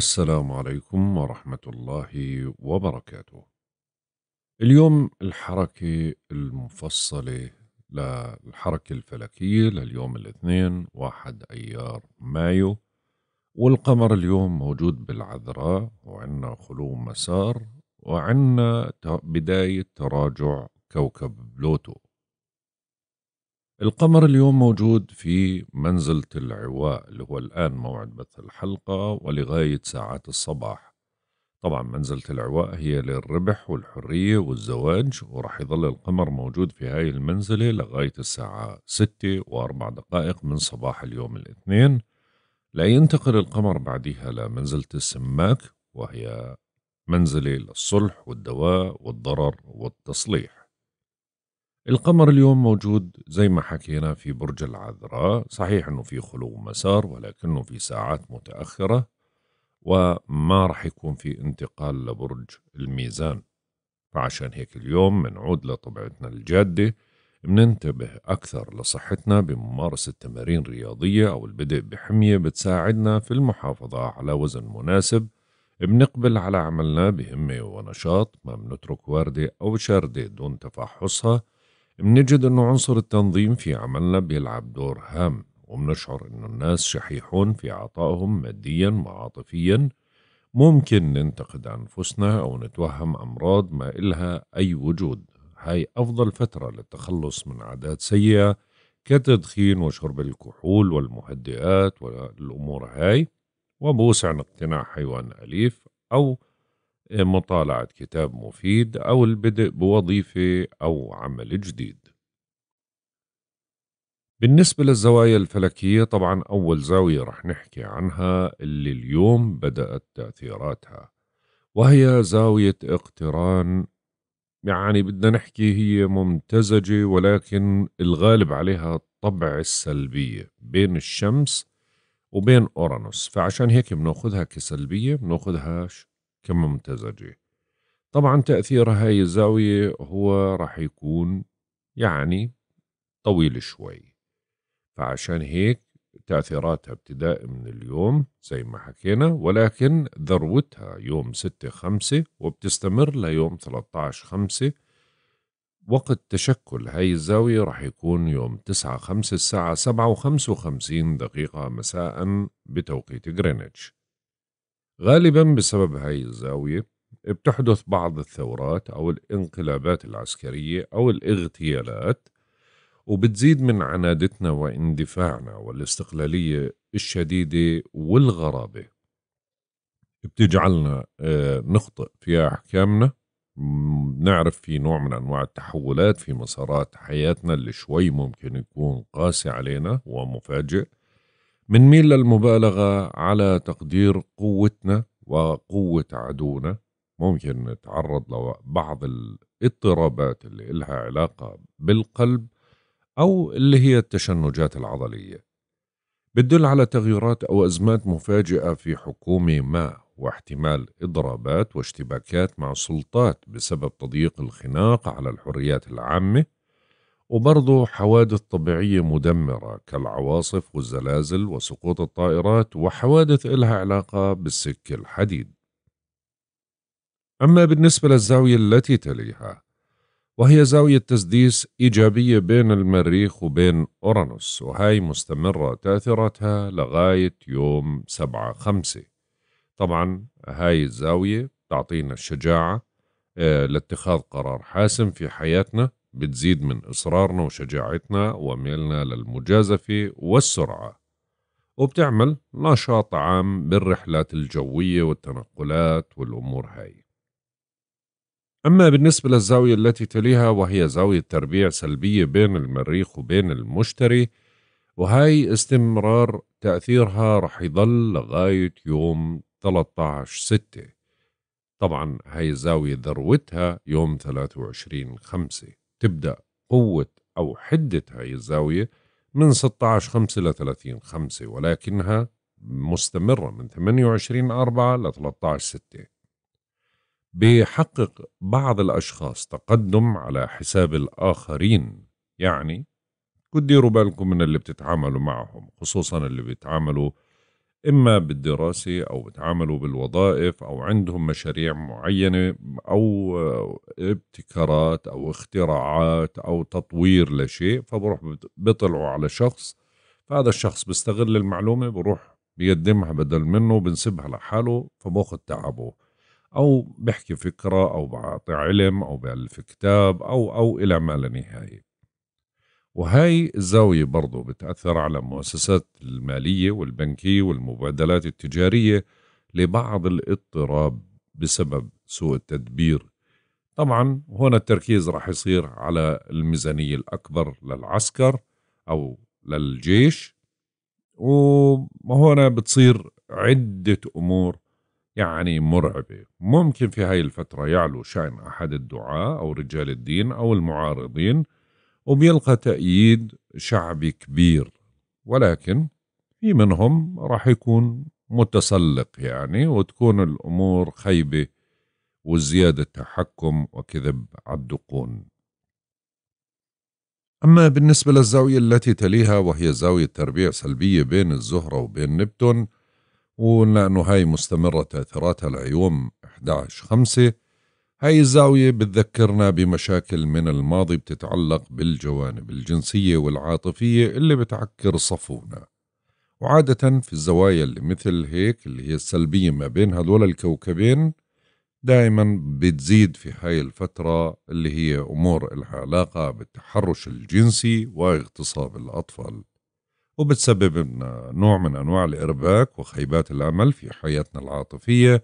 السلام عليكم ورحمة الله وبركاته. اليوم الحركة المفصلة للحركة الفلكية لليوم الاثنين واحد أيار مايو والقمر اليوم موجود بالعذراء وعنا خلو مسار وعنا بداية تراجع كوكب بلوتو القمر اليوم موجود في منزلة العواء اللي هو الآن موعد بث الحلقة ولغاية ساعات الصباح طبعا منزلة العواء هي للربح والحرية والزواج وراح يظل القمر موجود في هاي المنزلة لغاية الساعة ستة وأربع دقائق من صباح اليوم الاثنين لا ينتقل القمر بعدها لمنزلة السماك وهي منزلة للصلح والدواء والضرر والتصليح القمر اليوم موجود زي ما حكينا في برج العذراء صحيح أنه في خلو مسار ولكنه في ساعات متأخرة وما رح يكون في انتقال لبرج الميزان فعشان هيك اليوم منعود لطبيعتنا الجادة مننتبه أكثر لصحتنا بممارسة تمارين رياضية أو البدء بحمية بتساعدنا في المحافظة على وزن مناسب بنقبل على عملنا بهمة ونشاط ما بنترك واردة أو شاردة دون تفحصها بنجد أنه عنصر التنظيم في عملنا بيلعب دور هام وبنشعر أنه الناس شحيحون في عطائهم ماديا وعاطفيا ممكن ننتقد أنفسنا أو نتوهم أمراض ما إلها أي وجود هاي أفضل فترة للتخلص من عادات سيئة كالتدخين وشرب الكحول والمهدئات والأمور هاي وبوسع اقتناع حيوان أليف أو مطالعة كتاب مفيد أو البدء بوظيفة أو عمل جديد بالنسبة للزوايا الفلكية طبعا أول زاوية رح نحكي عنها اللي اليوم بدأت تأثيراتها وهي زاوية اقتران يعني بدنا نحكي هي ممتزجة ولكن الغالب عليها الطبع السلبية بين الشمس وبين أورانوس فعشان هيك بناخذها كسلبية بناخذها كممتزجة طبعا تأثير هاي الزاوية هو رح يكون يعني طويل شوي فعشان هيك تأثيراتها ابتداء من اليوم زي ما حكينا ولكن ذروتها يوم 6 5 وبتستمر ليوم 13 5 وقت تشكل هاي الزاوية رح يكون يوم 9 5 الساعة 7 و55 دقيقة مساء بتوقيت غرينتش غالبا بسبب هاي الزاوية بتحدث بعض الثورات أو الانقلابات العسكرية أو الاغتيالات وبتزيد من عنادتنا واندفاعنا والاستقلالية الشديدة والغرابة بتجعلنا آه، نخطئ في أحكامنا نعرف في نوع من أنواع التحولات في مسارات حياتنا اللي شوي ممكن يكون قاسي علينا ومفاجئ منميل للمبالغة على تقدير قوتنا وقوة عدونا ممكن نتعرض لبعض الاضطرابات اللي إلها علاقة بالقلب أو اللي هي التشنجات العضلية بتدل على تغيرات أو أزمات مفاجئة في حكومة ما واحتمال إضرابات واشتباكات مع السلطات بسبب تضييق الخناق على الحريات العامة وبرضه حوادث طبيعية مدمرة كالعواصف والزلازل وسقوط الطائرات وحوادث إلها علاقة بالسك الحديد أما بالنسبة للزاوية التي تليها وهي زاوية تسديس إيجابية بين المريخ وبين أورانوس وهي مستمرة تأثيراتها لغاية يوم سبعة خمسة طبعا هاي الزاوية تعطينا الشجاعة آه، لاتخاذ قرار حاسم في حياتنا بتزيد من إصرارنا وشجاعتنا وميلنا للمجازفة والسرعة وبتعمل نشاط عام بالرحلات الجوية والتنقلات والأمور هاي أما بالنسبة للزاوية التي تليها وهي زاوية تربيع سلبية بين المريخ وبين المشتري وهاي استمرار تأثيرها رح يظل لغاية يوم 13 6 طبعا هاي الزاوية ذروتها يوم 23 5 تبدأ قوة أو حدة هاي الزاوية من 16 5 ل 30 5 ولكنها مستمرة من 28 4 ل 13 6 بيحقق بعض الأشخاص تقدم على حساب الآخرين يعني كديروا بالكم من اللي بتتعاملوا معهم خصوصا اللي بيتعاملوا إما بالدراسة أو بتعاملوا بالوظائف أو عندهم مشاريع معينة أو ابتكارات أو اختراعات أو تطوير لشيء فبروح بيطلعوا على شخص فهذا الشخص بيستغل المعلومة بروح بيقدمها بدل منه بنسبها لحاله فباخذ تعبه أو بحكي فكرة أو بعطي علم أو بألف كتاب أو أو إلى ما لا نهاية وهاي الزاوية برضو بتأثر على المؤسسات المالية والبنكية والمبادلات التجارية لبعض الاضطراب بسبب سوء التدبير طبعا هنا التركيز راح يصير على الميزانية الأكبر للعسكر أو للجيش وهنا بتصير عدة أمور يعني مرعبة ممكن في هاي الفترة يعلو شأن أحد الدعاة أو رجال الدين أو المعارضين وبيلقى تأييد شعبي كبير ولكن في منهم راح يكون متسلق يعني وتكون الأمور خيبة وزيادة تحكم وكذب عدقون أما بالنسبة للزاوية التي تليها وهي زاوية تربيع سلبية بين الزهرة وبين نبتون ولأنه هاي مستمرة تأثيراتها ليوم 11 خمسة هاي الزاوية بتذكرنا بمشاكل من الماضي بتتعلق بالجوانب الجنسية والعاطفية اللي بتعكر صفونا وعادة في الزوايا اللي مثل هيك اللي هي السلبية ما بين هدول الكوكبين دائما بتزيد في هاي الفترة اللي هي أمور الها علاقة بالتحرش الجنسي واغتصاب الأطفال وبتسبب لنا نوع من أنواع الإرباك وخيبات الأمل في حياتنا العاطفية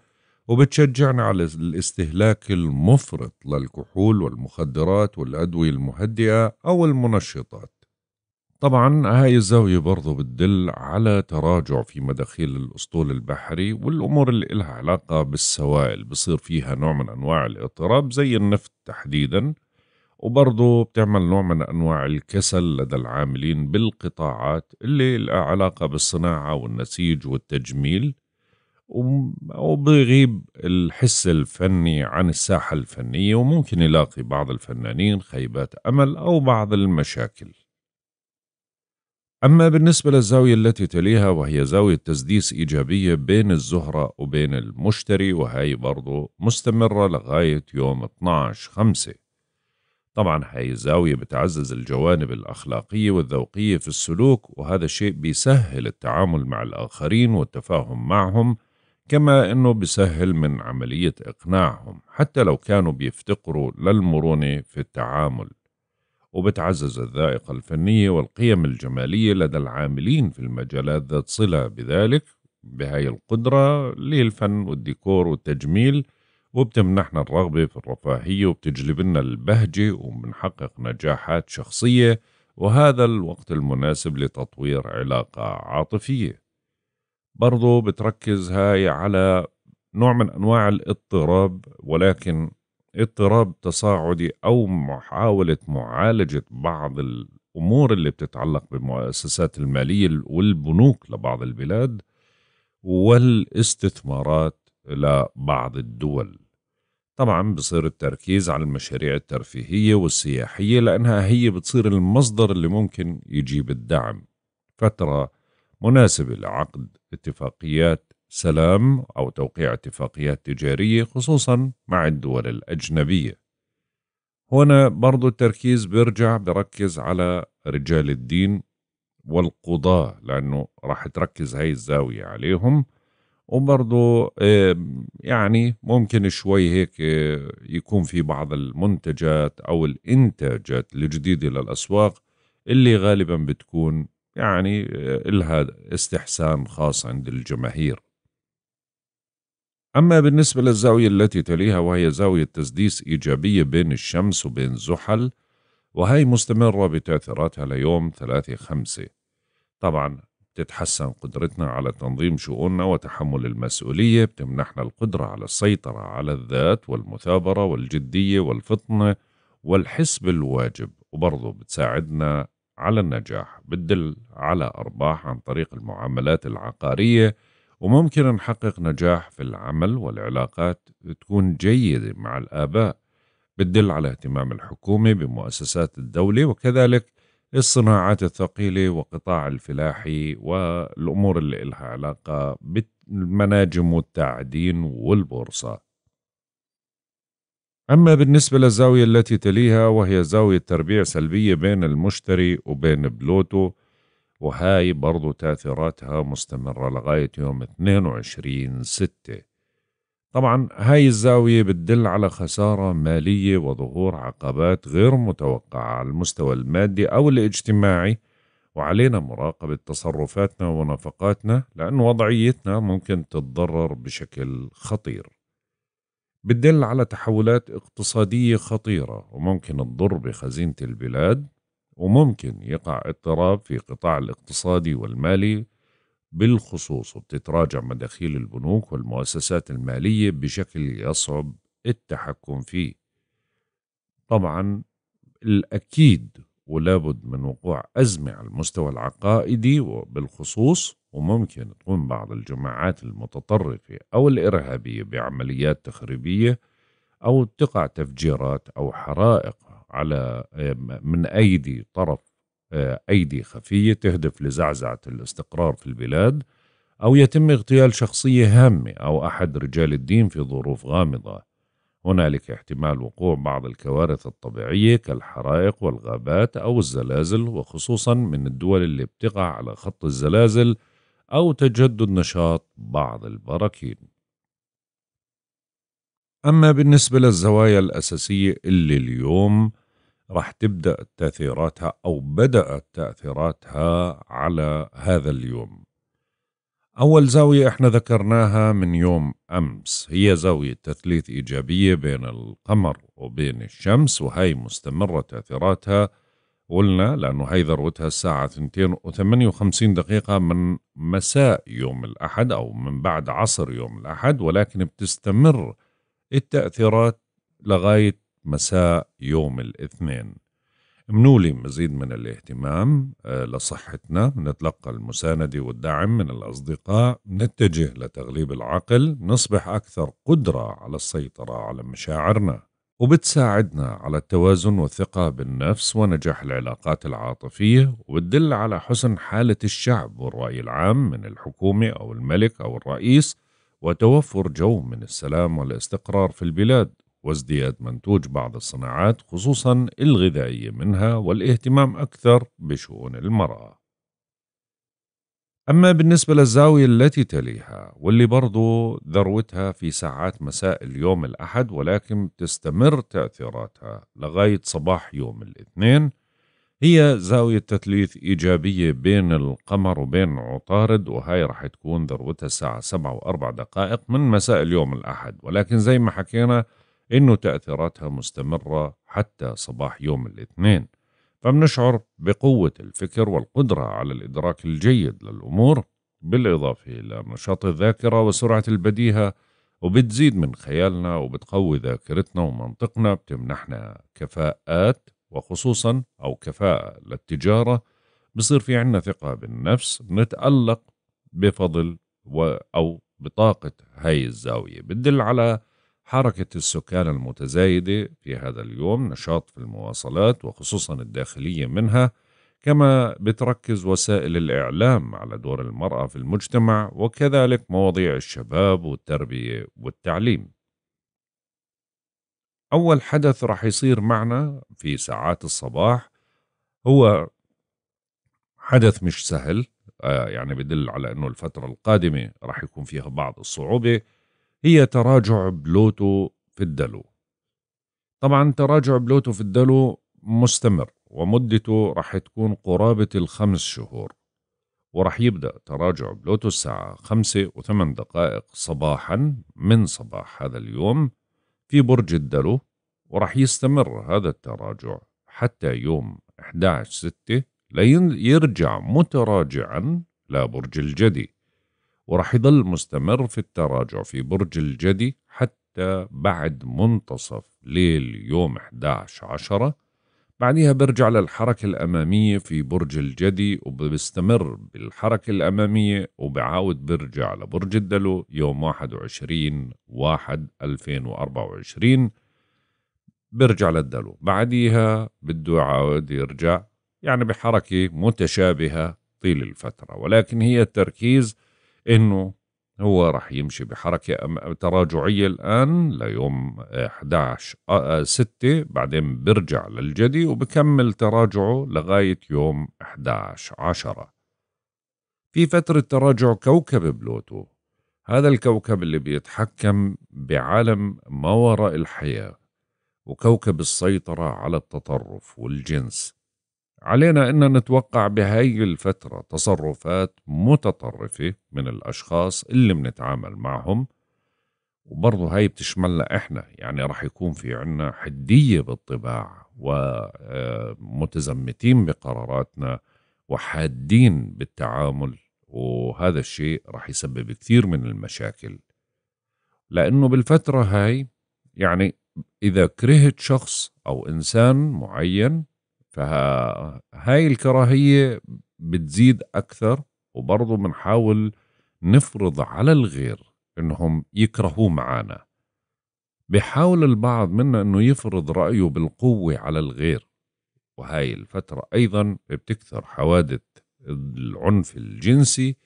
وبتشجعنا على الاستهلاك المفرط للكحول والمخدرات والأدوية المهدئة أو المنشطات طبعا هاي الزاوية برضو بتدل على تراجع في مداخيل الأسطول البحري والأمور اللي إلها علاقة بالسوائل بصير فيها نوع من أنواع الاضطراب زي النفط تحديدا وبرضو بتعمل نوع من أنواع الكسل لدى العاملين بالقطاعات اللي لها علاقة بالصناعة والنسيج والتجميل وبيغيب الحس الفني عن الساحة الفنية وممكن يلاقي بعض الفنانين خيبات أمل أو بعض المشاكل أما بالنسبة للزاوية التي تليها وهي زاوية تسديس إيجابية بين الزهرة وبين المشتري وهي برضو مستمرة لغاية يوم 12 خمسة طبعا هاي الزاوية بتعزز الجوانب الأخلاقية والذوقية في السلوك وهذا الشيء بيسهل التعامل مع الآخرين والتفاهم معهم كما أنه بسهل من عملية إقناعهم حتى لو كانوا بيفتقروا للمرونة في التعامل وبتعزز الذائقة الفنية والقيم الجمالية لدى العاملين في المجالات ذات صلة بذلك بهاي القدرة للفن والديكور والتجميل وبتمنحنا الرغبة في الرفاهية وبتجلب لنا البهجة وبنحقق نجاحات شخصية وهذا الوقت المناسب لتطوير علاقة عاطفية برضو بتركز هاي على نوع من أنواع الاضطراب ولكن اضطراب تصاعدي أو محاولة معالجة بعض الأمور اللي بتتعلق بالمؤسسات المالية والبنوك لبعض البلاد والاستثمارات لبعض الدول طبعا بصير التركيز على المشاريع الترفيهية والسياحية لأنها هي بتصير المصدر اللي ممكن يجيب الدعم فترة مناسب لعقد اتفاقيات سلام أو توقيع اتفاقيات تجارية خصوصا مع الدول الأجنبية هنا برضو التركيز بيرجع بركز على رجال الدين والقضاة لأنه راح تركز هاي الزاوية عليهم وبرضو يعني ممكن شوي هيك آه، يكون في بعض المنتجات أو الإنتاجات الجديدة للأسواق اللي غالبا بتكون يعني آه، لها استحسان خاص عند الجماهير أما بالنسبة للزاوية التي تليها وهي زاوية تسديس إيجابية بين الشمس وبين زحل وهي مستمرة بتأثيراتها ليوم ثلاثة خمسة طبعا تتحسن قدرتنا على تنظيم شؤوننا وتحمل المسؤولية بتمنحنا القدرة على السيطرة على الذات والمثابرة والجدية والفطنة والحس بالواجب وبرضه بتساعدنا على النجاح بتدل على أرباح عن طريق المعاملات العقارية وممكن نحقق نجاح في العمل والعلاقات تكون جيدة مع الآباء بتدل على اهتمام الحكومة بمؤسسات الدولة وكذلك الصناعات الثقيلة وقطاع الفلاحي والأمور اللي لها علاقة بالمناجم والتعدين والبورصة أما بالنسبة للزاوية التي تليها وهي زاوية تربيع سلبية بين المشتري وبين بلوتو وهاي برضو تاثيراتها مستمرة لغاية يوم 22 ستة طبعا هاي الزاوية بتدل على خسارة مالية وظهور عقبات غير متوقعة على المستوى المادي أو الاجتماعي وعلينا مراقبة تصرفاتنا ونفقاتنا لأن وضعيتنا ممكن تتضرر بشكل خطير بتدل على تحولات اقتصادية خطيرة وممكن تضر بخزينة البلاد وممكن يقع اضطراب في قطاع الاقتصادي والمالي بالخصوص وبتتراجع مداخيل البنوك والمؤسسات المالية بشكل يصعب التحكم فيه طبعا الأكيد ولابد من وقوع أزمة على المستوى العقائدي وبالخصوص وممكن تقوم بعض الجماعات المتطرفة أو الإرهابية بعمليات تخريبية أو تقع تفجيرات أو حرائق على من أيدي طرف آه، أيدي خفية تهدف لزعزعة الاستقرار في البلاد أو يتم اغتيال شخصية هامة أو أحد رجال الدين في ظروف غامضة هنالك احتمال وقوع بعض الكوارث الطبيعية كالحرائق والغابات أو الزلازل وخصوصا من الدول اللي بتقع على خط الزلازل أو تجدد نشاط بعض البراكين. أما بالنسبة للزوايا الأساسية اللي اليوم راح تبدأ تأثيراتها أو بدأت تأثيراتها على هذا اليوم أول زاوية إحنا ذكرناها من يوم أمس هي زاوية تثليث إيجابية بين القمر وبين الشمس وهي مستمرة تأثيراتها قلنا لأنه هي ذروتها الساعة 2.58 دقيقة من مساء يوم الأحد أو من بعد عصر يوم الأحد ولكن بتستمر التأثيرات لغاية مساء يوم الاثنين منولي مزيد من الاهتمام آه، لصحتنا نتلقى المساندة والدعم من الأصدقاء نتجه لتغليب العقل نصبح أكثر قدرة على السيطرة على مشاعرنا وبتساعدنا على التوازن والثقة بالنفس ونجاح العلاقات العاطفية وبتدل على حسن حالة الشعب والرأي العام من الحكومة أو الملك أو الرئيس وتوفر جو من السلام والاستقرار في البلاد وازدياد منتوج بعض الصناعات خصوصا الغذائية منها والاهتمام أكثر بشؤون المرأة أما بالنسبة للزاوية التي تليها واللي برضو ذروتها في ساعات مساء اليوم الأحد ولكن تستمر تأثيراتها لغاية صباح يوم الاثنين هي زاوية تثليث إيجابية بين القمر وبين عطارد وهاي رح تكون ذروتها الساعة سبعة وأربع دقائق من مساء اليوم الأحد ولكن زي ما حكينا إنه تأثيراتها مستمرة حتى صباح يوم الاثنين فبنشعر بقوة الفكر والقدرة على الإدراك الجيد للأمور بالإضافة إلى نشاط الذاكرة وسرعة البديهة وبتزيد من خيالنا وبتقوي ذاكرتنا ومنطقنا بتمنحنا كفاءات وخصوصا أو كفاءة للتجارة بصير في عنا ثقة بالنفس نتألق بفضل و أو بطاقة هاي الزاوية بتدل على حركة السكان المتزايدة في هذا اليوم نشاط في المواصلات وخصوصا الداخلية منها كما بتركز وسائل الإعلام على دور المرأة في المجتمع وكذلك مواضيع الشباب والتربية والتعليم أول حدث رح يصير معنا في ساعات الصباح هو حدث مش سهل آه، يعني بدل على أنه الفترة القادمة رح يكون فيها بعض الصعوبة هي تراجع بلوتو في الدلو طبعا تراجع بلوتو في الدلو مستمر ومدته راح تكون قرابة الخمس شهور وراح يبدأ تراجع بلوتو الساعة خمسة وثمان دقائق صباحا من صباح هذا اليوم في برج الدلو وراح يستمر هذا التراجع حتى يوم 11 لين ليرجع متراجعا لبرج الجدي وراح يضل مستمر في التراجع في برج الجدي حتى بعد منتصف ليل يوم 11 عشرة بعدها برجع للحركة الأمامية في برج الجدي وبستمر بالحركة الأمامية وبعاود برجع لبرج الدلو يوم 21 واحد 2024 برجع للدلو بعديها بده يعاود يرجع يعني بحركة متشابهة طيل الفترة ولكن هي التركيز انه هو راح يمشي بحركة تراجعية الآن ليوم 11 6 آه، آه، بعدين بيرجع للجدي وبكمل تراجعه لغاية يوم 11 10 في فترة تراجع كوكب بلوتو هذا الكوكب اللي بيتحكم بعالم ما وراء الحياة وكوكب السيطرة على التطرف والجنس علينا أن نتوقع بهاي الفترة تصرفات متطرفة من الأشخاص اللي بنتعامل معهم وبرضه هاي بتشملنا إحنا يعني رح يكون في عنا حدية بالطباع ومتزمتين آه، بقراراتنا وحادين بالتعامل وهذا الشيء رح يسبب كثير من المشاكل لأنه بالفترة هاي يعني إذا كرهت شخص أو إنسان معين فهاي الكراهية بتزيد أكثر وبرضه بنحاول نفرض على الغير إنهم يكرهوا معنا بحاول البعض منا إنه يفرض رأيه بالقوة على الغير وهاي الفترة أيضا بتكثر حوادث العنف الجنسي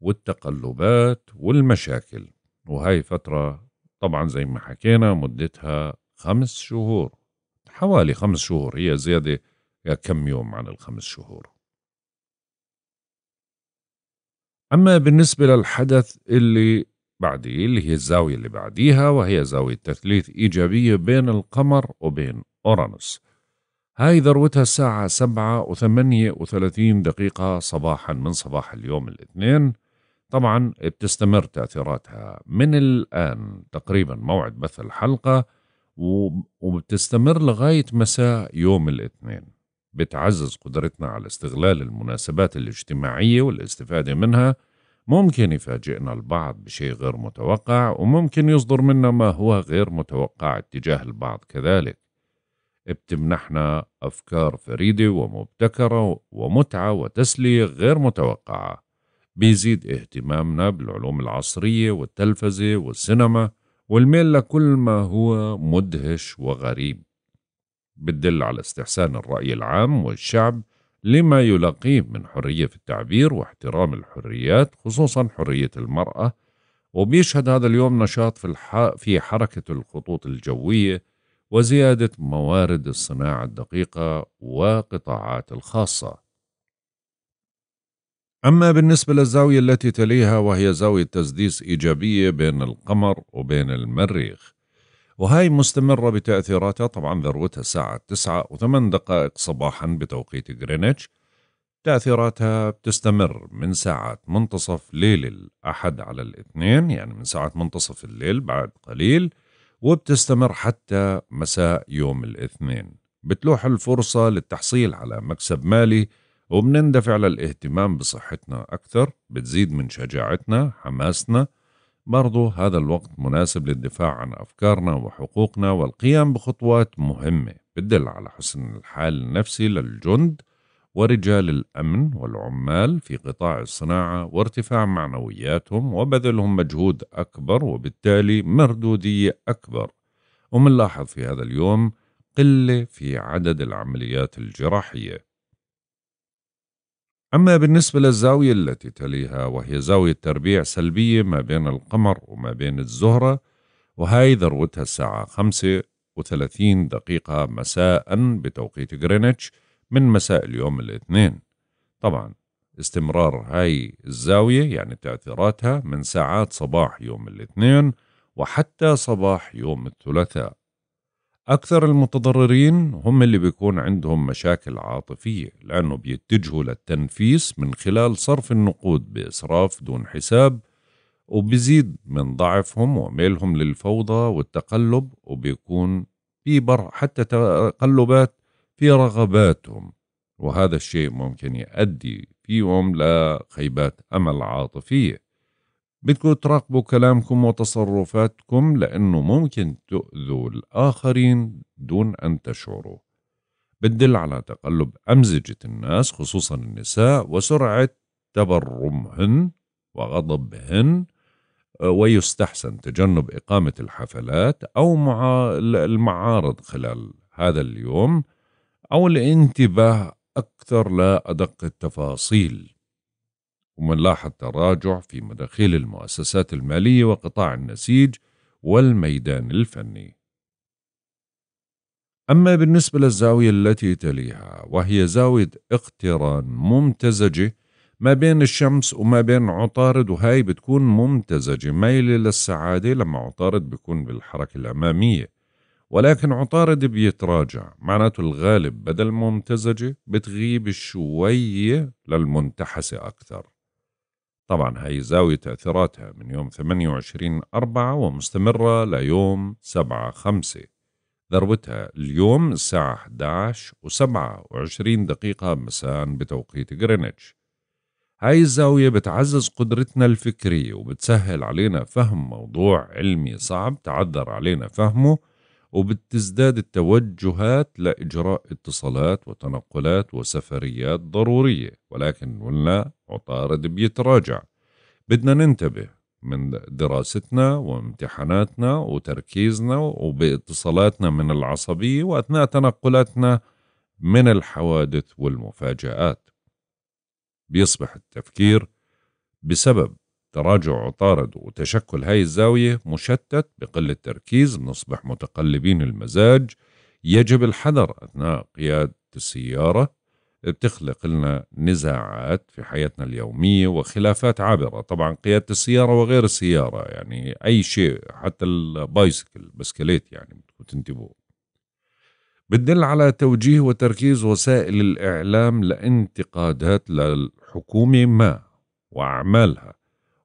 والتقلبات والمشاكل وهاي فترة طبعا زي ما حكينا مدتها خمس شهور حوالي خمس شهور هي زيادة يا كم يوم عن الخمس شهور أما بالنسبة للحدث اللي بعدي اللي هي الزاوية اللي بعديها وهي زاوية تثليث إيجابية بين القمر وبين أورانوس هاي ذروتها الساعة سبعة وثمانية وثلاثين دقيقة صباحا من صباح اليوم الاثنين طبعا بتستمر تأثيراتها من الآن تقريبا موعد بث الحلقة وبتستمر لغاية مساء يوم الاثنين بتعزز قدرتنا على استغلال المناسبات الاجتماعية والاستفادة منها ممكن يفاجئنا البعض بشيء غير متوقع وممكن يصدر منا ما هو غير متوقع اتجاه البعض كذلك بتمنحنا أفكار فريدة ومبتكرة ومتعة وتسلية غير متوقعة بيزيد اهتمامنا بالعلوم العصرية والتلفزة والسينما والميل لكل ما هو مدهش وغريب بتدل على استحسان الرأي العام والشعب لما يلاقيه من حرية في التعبير واحترام الحريات خصوصا حرية المرأة وبيشهد هذا اليوم نشاط في, الح... في حركة الخطوط الجوية وزيادة موارد الصناعة الدقيقة وقطاعات الخاصة أما بالنسبة للزاوية التي تليها وهي زاوية تسديس إيجابية بين القمر وبين المريخ وهي مستمرة بتأثيراتها طبعا ذروتها الساعة تسعة وثمان دقائق صباحا بتوقيت غرينتش تأثيراتها بتستمر من ساعة منتصف ليل الأحد على الاثنين يعني من ساعة منتصف الليل بعد قليل وبتستمر حتى مساء يوم الاثنين بتلوح الفرصة للتحصيل على مكسب مالي وبنندفع للاهتمام بصحتنا أكثر بتزيد من شجاعتنا حماسنا برضو هذا الوقت مناسب للدفاع عن أفكارنا وحقوقنا والقيام بخطوات مهمة بتدل على حسن الحال النفسي للجند ورجال الأمن والعمال في قطاع الصناعة وارتفاع معنوياتهم وبذلهم مجهود أكبر وبالتالي مردودية أكبر ومنلاحظ في هذا اليوم قلة في عدد العمليات الجراحية أما بالنسبة للزاوية التي تليها وهي زاوية تربيع سلبية ما بين القمر وما بين الزهرة وهي ذروتها الساعة 35 وثلاثين دقيقة مساء بتوقيت غرينتش من مساء اليوم الاثنين طبعا استمرار هاي الزاوية يعني تأثيراتها من ساعات صباح يوم الاثنين وحتى صباح يوم الثلاثاء أكثر المتضررين هم اللي بيكون عندهم مشاكل عاطفية لأنه بيتجهوا للتنفيس من خلال صرف النقود بإسراف دون حساب وبزيد من ضعفهم وميلهم للفوضى والتقلب وبيكون في بر حتى تقلبات في رغباتهم وهذا الشيء ممكن يؤدي فيهم لخيبات أمل عاطفية بدكم تراقبوا كلامكم وتصرفاتكم لأنه ممكن تؤذوا الآخرين دون أن تشعروا بتدل على تقلب أمزجة الناس خصوصا النساء وسرعة تبرمهن وغضبهن آه، ويستحسن تجنب إقامة الحفلات أو مع المعارض خلال هذا اليوم أو الانتباه أكثر لأدق التفاصيل ومنلاحظ تراجع في مداخيل المؤسسات المالية وقطاع النسيج والميدان الفني. أما بالنسبة للزاوية التي تليها وهي زاوية اقتران ممتزجة ما بين الشمس وما بين عطارد وهاي بتكون ممتزجة مايلة للسعادة لما عطارد بيكون بالحركة الأمامية ولكن عطارد بيتراجع معناته الغالب بدل ممتزجة بتغيب شوية للمنتحسة أكثر طبعا هاي زاوية تأثيراتها من يوم 28 أربعة ومستمرة ليوم 7 خمسة ذروتها اليوم الساعة 11 و27 دقيقة مساء بتوقيت غرينتش هاي الزاوية بتعزز قدرتنا الفكرية وبتسهل علينا فهم موضوع علمي صعب تعذر علينا فهمه وبتزداد التوجهات لإجراء اتصالات وتنقلات وسفريات ضرورية ولكن قلنا عطارد بيتراجع بدنا ننتبه من دراستنا وامتحاناتنا وتركيزنا وباتصالاتنا من العصبية وأثناء تنقلاتنا من الحوادث والمفاجآت بيصبح التفكير بسبب تراجع عطارد وتشكل هاي الزاوية مشتت بقلة التركيز بنصبح متقلبين المزاج يجب الحذر أثناء قيادة السيارة بتخلق لنا نزاعات في حياتنا اليومية وخلافات عابرة طبعا قيادة السيارة وغير السيارة يعني أي شيء حتى البايسكل بسكليت يعني بدكم تنتبهوا بتدل على توجيه وتركيز وسائل الإعلام لانتقادات للحكومة ما وأعمالها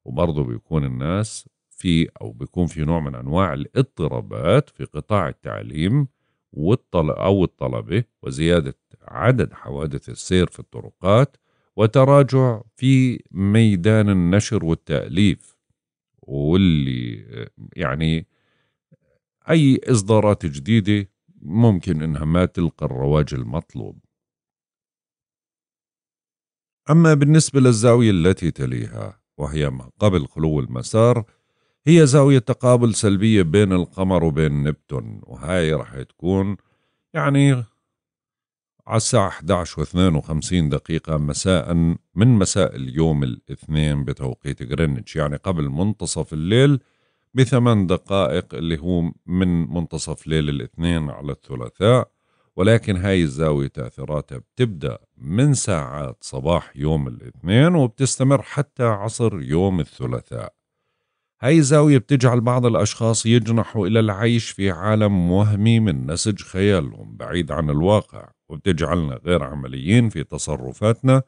وبرضه بيكون الناس في أو بيكون في نوع من أنواع الاضطرابات في قطاع التعليم والطل أو الطلبة وزيادة عدد حوادث السير في الطرقات وتراجع في ميدان النشر والتأليف واللي يعني أي إصدارات جديدة ممكن إنها ما تلقى الرواج المطلوب أما بالنسبة للزاوية التي تليها وهي ما قبل خلو المسار هي زاوية تقابل سلبية بين القمر وبين نبتون وهاي رح تكون يعني على الساعة 11 و 52 دقيقة مساء من مساء اليوم الاثنين بتوقيت غرينتش يعني قبل منتصف الليل بثمان دقائق اللي هو من منتصف ليل الاثنين على الثلاثاء ولكن هاي الزاوية تأثيراتها بتبدأ من ساعات صباح يوم الاثنين وبتستمر حتى عصر يوم الثلاثاء هاي الزاوية بتجعل بعض الأشخاص يجنحوا إلى العيش في عالم وهمي من نسج خيالهم بعيد عن الواقع وبتجعلنا غير عمليين في تصرفاتنا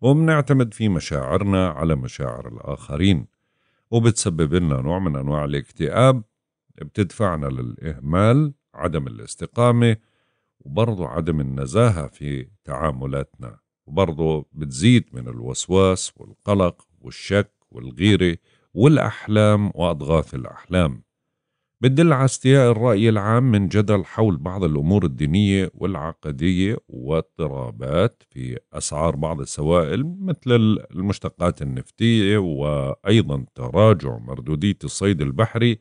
وبنعتمد في مشاعرنا على مشاعر الآخرين وبتسبب لنا نوع من أنواع الاكتئاب بتدفعنا للإهمال عدم الاستقامة وبرضه عدم النزاهة في تعاملاتنا وبرضه بتزيد من الوسواس والقلق والشك والغيرة والأحلام وأضغاث الأحلام بتدل على استياء الرأي العام من جدل حول بعض الأمور الدينية والعقدية واضطرابات في أسعار بعض السوائل مثل المشتقات النفتية وأيضا تراجع مردودية الصيد البحري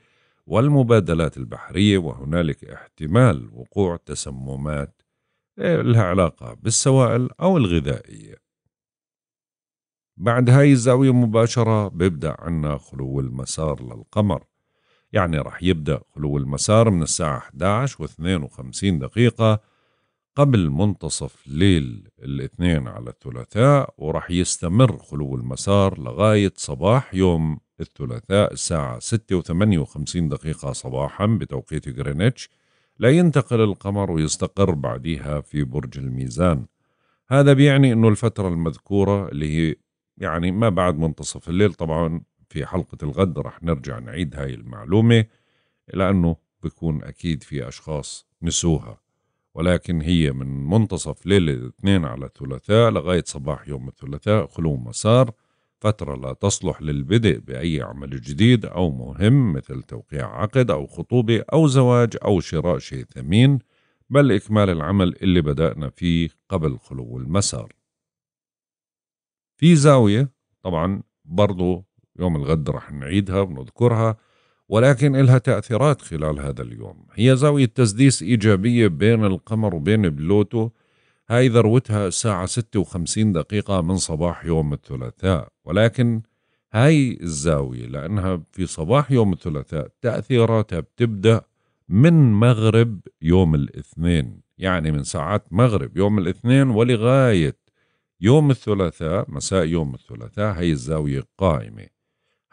والمبادلات البحرية وهنالك احتمال وقوع تسممات لها علاقة بالسوائل أو الغذائية بعد هاي الزاوية مباشرة بيبدأ عنا خلو المسار للقمر يعني رح يبدأ خلو المسار من الساعة 11 و52 دقيقة قبل منتصف ليل الاثنين على الثلاثاء ورح يستمر خلو المسار لغاية صباح يوم الثلاثاء الساعة 6 و58 دقيقة صباحا بتوقيت غرينتش لينتقل القمر ويستقر بعديها في برج الميزان هذا بيعني أنه الفترة المذكورة اللي هي يعني ما بعد منتصف الليل طبعا في حلقة الغد رح نرجع نعيد هاي المعلومة لأنه بكون أكيد في أشخاص نسوها ولكن هي من منتصف ليلة الاثنين على الثلاثاء لغاية صباح يوم الثلاثاء خلو مسار فترة لا تصلح للبدء بأي عمل جديد أو مهم مثل توقيع عقد أو خطوبة أو زواج أو شراء شيء ثمين بل إكمال العمل اللي بدأنا فيه قبل خلو المسار في زاوية طبعا برضو يوم الغد رح نعيدها ونذكرها ولكن إلها تأثيرات خلال هذا اليوم هي زاوية تسديس إيجابية بين القمر وبين بلوتو هاي ذروتها الساعة 56 دقيقة من صباح يوم الثلاثاء ولكن هاي الزاوية لأنها في صباح يوم الثلاثاء تأثيراتها بتبدأ من مغرب يوم الاثنين يعني من ساعات مغرب يوم الاثنين ولغاية يوم الثلاثاء مساء يوم الثلاثاء هاي الزاوية قائمة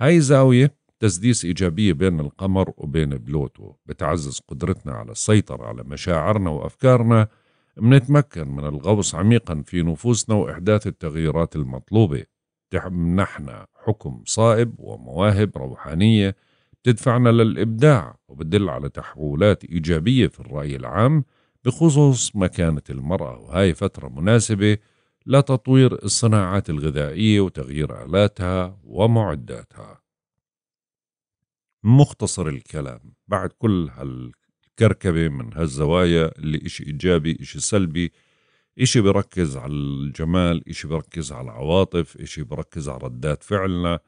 هاي زاوية تسديس إيجابية بين القمر وبين بلوتو بتعزز قدرتنا على السيطرة على مشاعرنا وأفكارنا منتمكن من الغوص عميقا في نفوسنا وإحداث التغييرات المطلوبة تمنحنا حكم صائب ومواهب روحانية تدفعنا للإبداع وبتدل على تحولات إيجابية في الرأي العام بخصوص مكانة المرأة وهي فترة مناسبة لتطوير الصناعات الغذائية وتغيير آلاتها ومعداتها مختصر الكلام بعد كل هالكركبة من هالزوايا اللي إشي إيجابي إشي سلبي إشي بركز على الجمال إشي بركز على العواطف إشي بركز على ردات فعلنا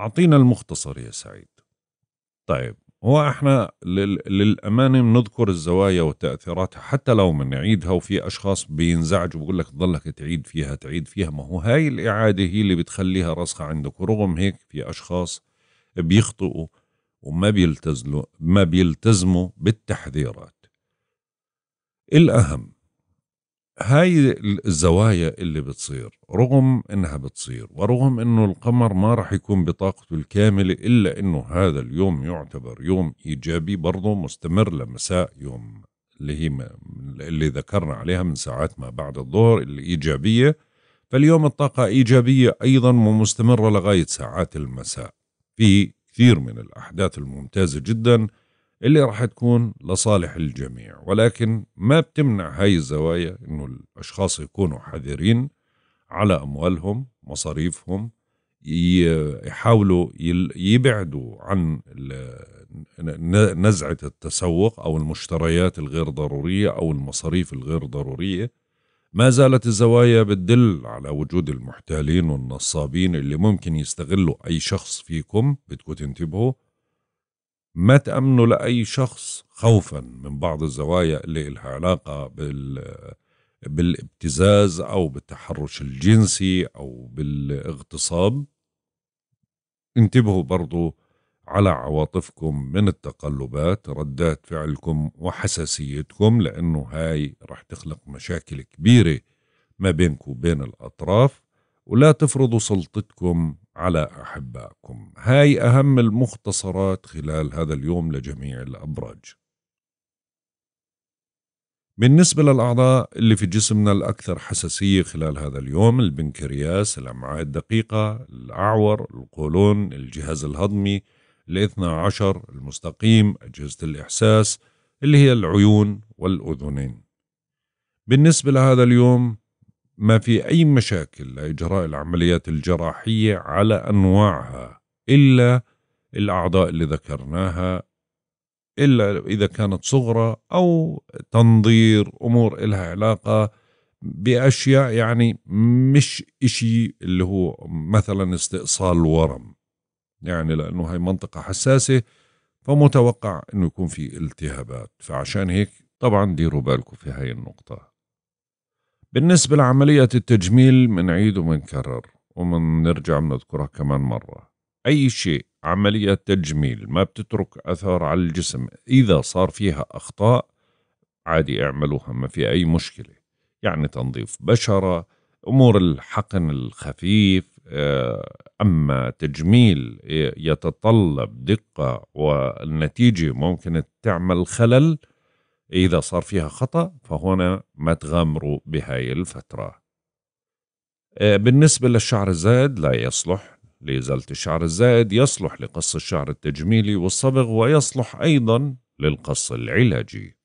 أعطينا المختصر يا سعيد طيب هو احنا للأمانة بنذكر الزوايا وتأثيراتها حتى لو بنعيدها وفي أشخاص بينزعجوا بقول لك ضلك تعيد فيها تعيد فيها ما هو هاي الإعادة هي اللي بتخليها راسخة عندك ورغم هيك في أشخاص بيخطئوا وما بيلتزموا ما بيلتزموا بالتحذيرات الأهم هاي الزوايا اللي بتصير رغم انها بتصير ورغم انه القمر ما راح يكون بطاقته الكاملة الا انه هذا اليوم يعتبر يوم ايجابي برضه مستمر لمساء يوم اللي هي اللي ذكرنا عليها من ساعات ما بعد الظهر الايجابية فاليوم الطاقة ايجابية ايضا ومستمرة لغاية ساعات المساء في كثير من الأحداث الممتازة جدا اللي راح تكون لصالح الجميع ولكن ما بتمنع هاي الزوايا انه الاشخاص يكونوا حذرين على اموالهم مصاريفهم يحاولوا يبعدوا عن نزعة التسوق أو المشتريات الغير ضرورية أو المصاريف الغير ضرورية ما زالت الزوايا بتدل على وجود المحتالين والنصابين اللي ممكن يستغلوا أي شخص فيكم بدكم تنتبهوا ما تأمنوا لأي شخص خوفا من بعض الزوايا اللي لها علاقة بال بالابتزاز أو بالتحرش الجنسي أو بالاغتصاب انتبهوا برضو على عواطفكم من التقلبات ردات فعلكم وحساسيتكم لأنه هاي رح تخلق مشاكل كبيرة ما بينكم وبين الأطراف ولا تفرضوا سلطتكم على أحبائكم هاي أهم المختصرات خلال هذا اليوم لجميع الأبراج بالنسبة للأعضاء اللي في جسمنا الأكثر حساسية خلال هذا اليوم البنكرياس، الأمعاء الدقيقة، الأعور، القولون، الجهاز الهضمي، الاثنى عشر المستقيم أجهزة الإحساس اللي هي العيون والأذنين بالنسبة لهذا اليوم ما في أي مشاكل لإجراء العمليات الجراحية على أنواعها إلا الأعضاء اللي ذكرناها إلا إذا كانت صغرى أو تنظير أمور إلها علاقة بأشياء يعني مش إشي اللي هو مثلا استئصال ورم يعني لأنه هاي منطقة حساسة فمتوقع أنه يكون في التهابات فعشان هيك طبعا ديروا بالكم في هاي النقطة بالنسبة لعملية التجميل منعيد ومنكرر ومنرجع بنذكرها كمان مرة أي شيء عملية تجميل ما بتترك أثر على الجسم إذا صار فيها أخطاء عادي اعملوها ما في أي مشكلة يعني تنظيف بشرة أمور الحقن الخفيف آه، أما تجميل يتطلب دقة والنتيجة ممكن تعمل خلل إذا صار فيها خطأ فهنا ما تغامروا بهاي الفترة آه، بالنسبة للشعر الزائد لا يصلح لإزالة الشعر الزائد يصلح لقص الشعر التجميلي والصبغ ويصلح أيضا للقص العلاجي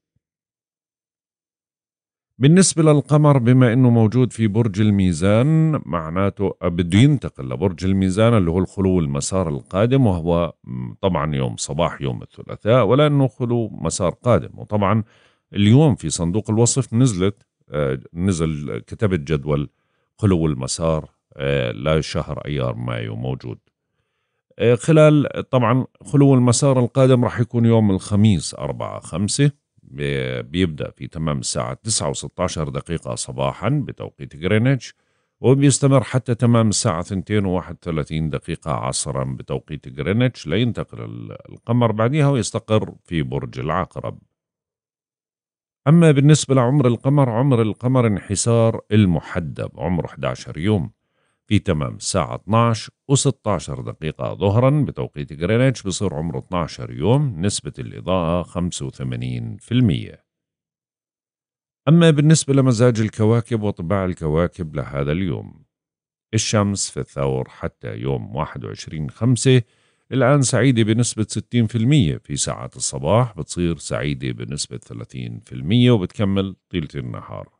بالنسبة للقمر بما أنه موجود في برج الميزان معناته بده ينتقل لبرج الميزان اللي هو الخلو المسار القادم وهو طبعا يوم صباح يوم الثلاثاء ولا أنه خلو مسار قادم وطبعا اليوم في صندوق الوصف نزلت آه، نزل كتبت جدول خلو المسار آه، لشهر أيار مايو موجود آه، خلال طبعا خلو المسار القادم راح يكون يوم الخميس أربعة خمسة بيبدأ في تمام الساعة 9 و16 دقيقة صباحا بتوقيت غرينتش وبيستمر حتى تمام الساعة 2 31 دقيقة عصرا بتوقيت غرينتش لينتقل القمر بعدها ويستقر في برج العقرب أما بالنسبة لعمر القمر عمر القمر انحسار المحدب عمره 11 يوم في تمام الساعة 12 و16 دقيقة ظهرا بتوقيت غرينتش بصير عمره 12 يوم نسبة الإضاءة 85% أما بالنسبة لمزاج الكواكب وطباع الكواكب لهذا اليوم الشمس في الثور حتى يوم 21/5 الآن سعيدة بنسبة 60% في ساعات الصباح بتصير سعيدة بنسبة 30% وبتكمل طيلة النهار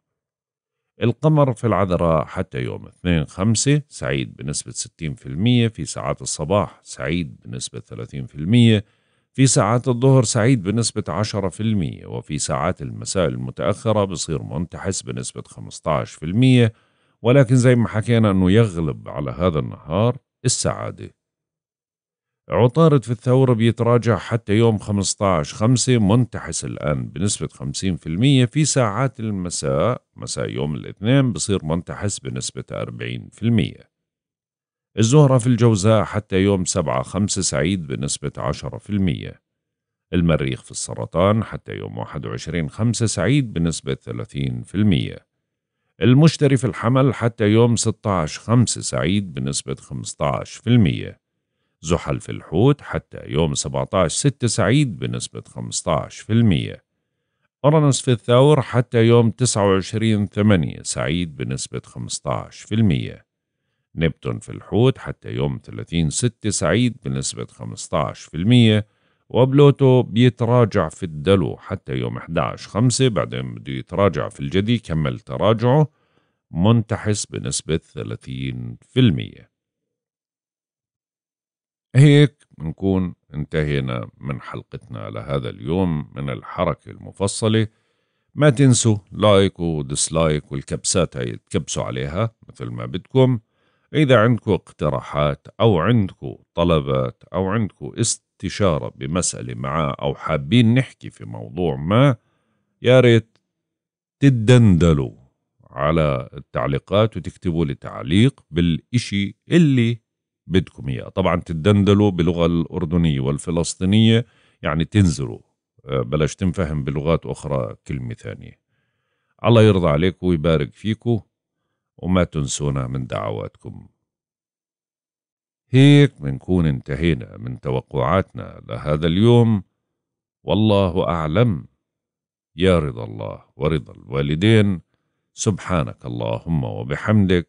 القمر في العذراء حتى يوم 2 5 سعيد بنسبة 60% في ساعات الصباح سعيد بنسبة 30% في ساعات الظهر سعيد بنسبة 10% وفي ساعات المساء المتأخرة بصير منتحس بنسبة 15% ولكن زي ما حكينا أنه يغلب على هذا النهار السعادة عطارد في الثورة بيتراجع حتى يوم 15 خمسة منتحس الآن بنسبة 50% في ساعات المساء مساء يوم الاثنين بصير منتحس بنسبة 40% الزهرة في الجوزاء حتى يوم 7 5 سعيد بنسبة 10% المريخ في السرطان حتى يوم 21 5 سعيد بنسبة 30% المشتري في الحمل حتى يوم 16 5 سعيد بنسبة 15% زحل في الحوت حتى يوم 17/6 سعيد بنسبة 15%. أورانوس في الثور حتى يوم 29/8 سعيد بنسبة 15%. نبتون في الحوت حتى يوم 30/6 سعيد بنسبة 15%. وبلوتو بيتراجع في الدلو حتى يوم 11/5 بعدين بده يتراجع في الجدي كمل تراجعه منتحس بنسبة 30%. هيك بنكون انتهينا من حلقتنا لهذا اليوم من الحركة المفصلة ما تنسوا لايك وديسلايك والكبسات هاي تكبسوا عليها مثل ما بدكم إذا عندكم اقتراحات أو عندكم طلبات أو عندكم استشارة بمسألة معاه أو حابين نحكي في موضوع ما يا ريت تدندلوا على التعليقات وتكتبوا لي تعليق بالإشي اللي بدكم اياه طبعا تدندلوا باللغه الاردنيه والفلسطينيه يعني تنزلوا آه، بلاش تنفهم بلغات اخرى كلمه ثانيه الله يرضى عليكم ويبارك فيكم وما تنسونا من دعواتكم هيك بنكون انتهينا من توقعاتنا لهذا اليوم والله أعلم يا رضا الله ورضا الوالدين سبحانك اللهم وبحمدك